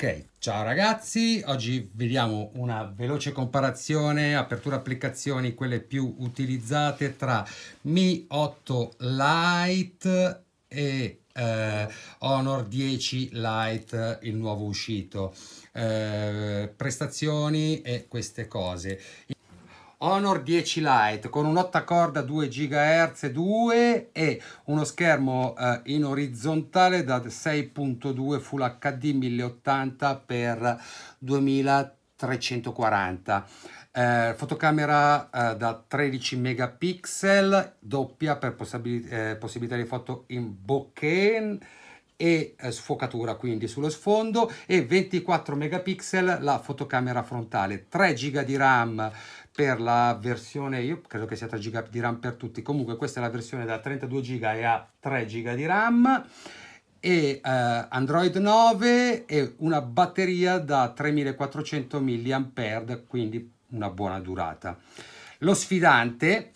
Ok, ciao ragazzi, oggi vediamo una veloce comparazione, apertura applicazioni, quelle più utilizzate tra Mi 8 Lite e eh, Honor 10 Lite, il nuovo uscito, eh, prestazioni e queste cose. Honor 10 Lite con un'otta corda 2 GHz 2 e uno schermo eh, in orizzontale da 6.2 Full HD 1080x 2340. Eh, fotocamera eh, da 13 megapixel, doppia per possibil eh, possibilità di foto in bokeh e eh, sfocatura quindi sullo sfondo e 24 megapixel la fotocamera frontale 3 giga di ram per la versione io credo che sia 3 giga di ram per tutti comunque questa è la versione da 32 giga e ha 3 giga di ram e uh, Android 9 e una batteria da 3400 mAh quindi una buona durata lo sfidante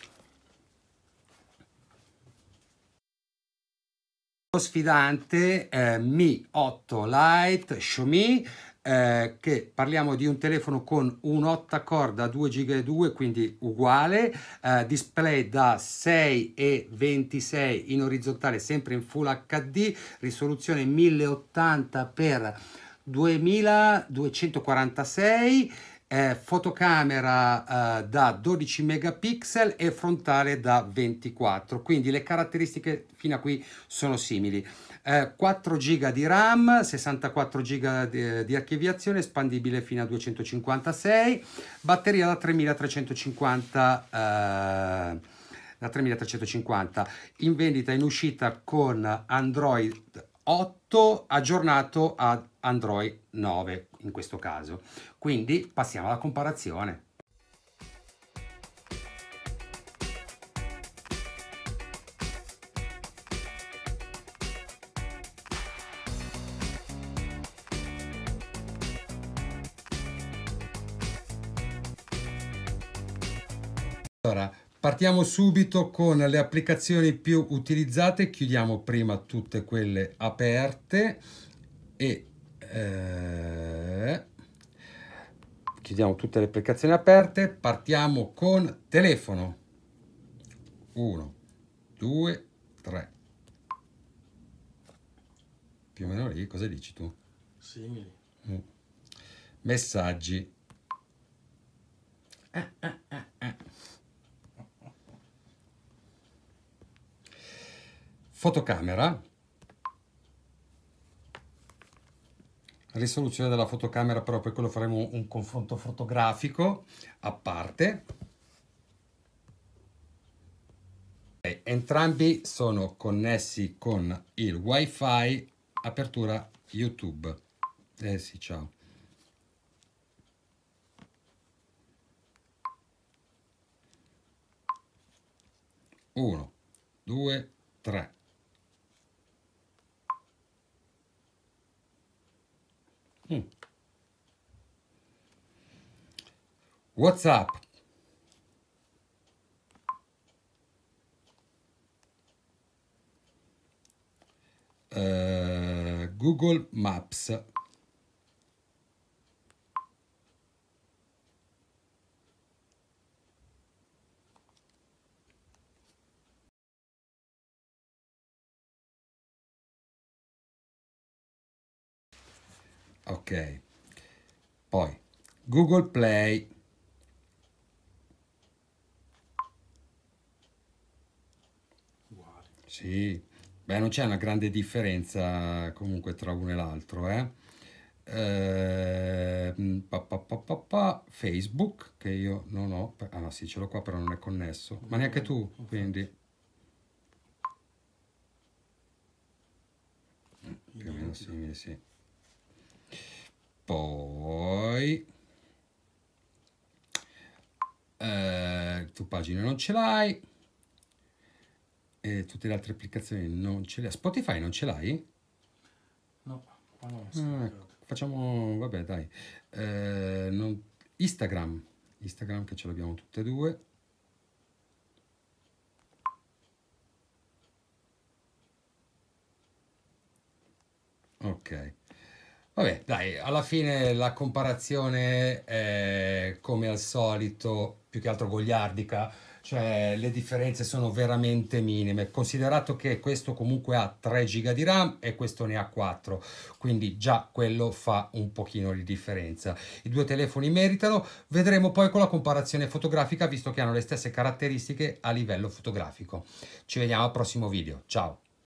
sfidante eh, Mi 8 Lite Xiaomi eh, che parliamo di un telefono con un 8 corda 2 giga e 2 quindi uguale eh, display da 6 e 26 in orizzontale sempre in full hd risoluzione 1080 x 2246 eh, fotocamera eh, da 12 megapixel e frontale da 24 quindi le caratteristiche fino a qui sono simili eh, 4 giga di RAM 64 giga di, eh, di, archiviazione espandibile fino a 256 batteria da 3350 eh, da 3350 in vendita in uscita con Android 8 aggiornato ad Android 9 in questo caso. Quindi passiamo alla comparazione. Allora, partiamo subito con le applicazioni più utilizzate, chiudiamo prima tutte quelle aperte e eh, chiudiamo tutte le applicazioni aperte, partiamo con telefono. 1, 2, 3. Più o meno lì, cosa dici tu? Simili. Mm. Messaggi. Eh, eh, eh, Fotocamera, risoluzione della fotocamera, però poi quello faremo un confronto fotografico a parte. Entrambi sono connessi con il wifi, apertura YouTube. Eh sì, ciao. Uno, due, tre. Hmm. What's up? Uh, Google Maps ok poi google play sì beh non c'è una grande differenza comunque tra uno e l'altro eh eh, pa, pa, pa, Facebook che io non ho ah no sì ce l'ho qua però non è connesso ma neanche tu quindi più o meno simile sì poi eh, tu pagine non ce l'hai e tutte le altre applicazioni non ce le hai Spotify non ce l'hai? no qua non ah, ecco, facciamo vabbè dai eh, non... Instagram Instagram che ce l'abbiamo tutte e due ok Vabbè, dai, alla fine la comparazione è come al solito più che altro goliardica, cioè le differenze sono veramente minime, considerato che questo comunque ha 3 giga di RAM e questo ne ha 4, quindi già quello fa un pochino di differenza. I due telefoni meritano, vedremo poi con la comparazione fotografica visto che hanno le stesse caratteristiche a livello fotografico. Ci vediamo al prossimo video, ciao!